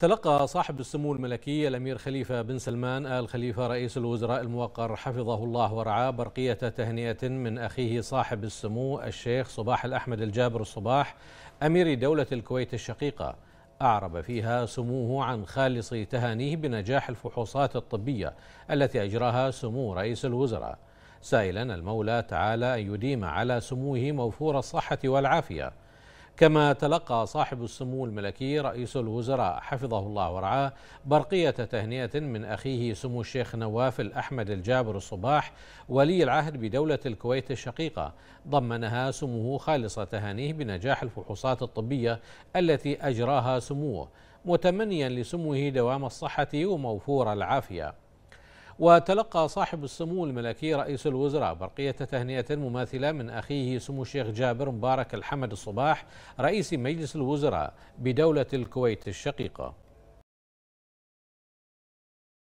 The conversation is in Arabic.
تلقى صاحب السمو الملكي الأمير خليفة بن سلمان آل خليفة رئيس الوزراء الموقر حفظه الله ورعاه برقية تهنئة من أخيه صاحب السمو الشيخ صباح الأحمد الجابر الصباح أمير دولة الكويت الشقيقة أعرب فيها سموه عن خالص تهانيه بنجاح الفحوصات الطبية التي أجراها سمو رئيس الوزراء سائلا المولى تعالى أن يديم على سموه موفور الصحة والعافية كما تلقى صاحب السمو الملكي رئيس الوزراء حفظه الله ورعاه برقية تهنئة من أخيه سمو الشيخ نواف الأحمد الجابر الصباح ولي العهد بدولة الكويت الشقيقة ضمنها سموه خالص تهانيه بنجاح الفحوصات الطبية التي أجراها سموه متمنيا لسموه دوام الصحة وموفور العافية وتلقى صاحب السمو الملكي رئيس الوزراء برقية تهنئة مماثلة من أخيه سمو الشيخ جابر مبارك الحمد الصباح رئيس مجلس الوزراء بدولة الكويت الشقيقة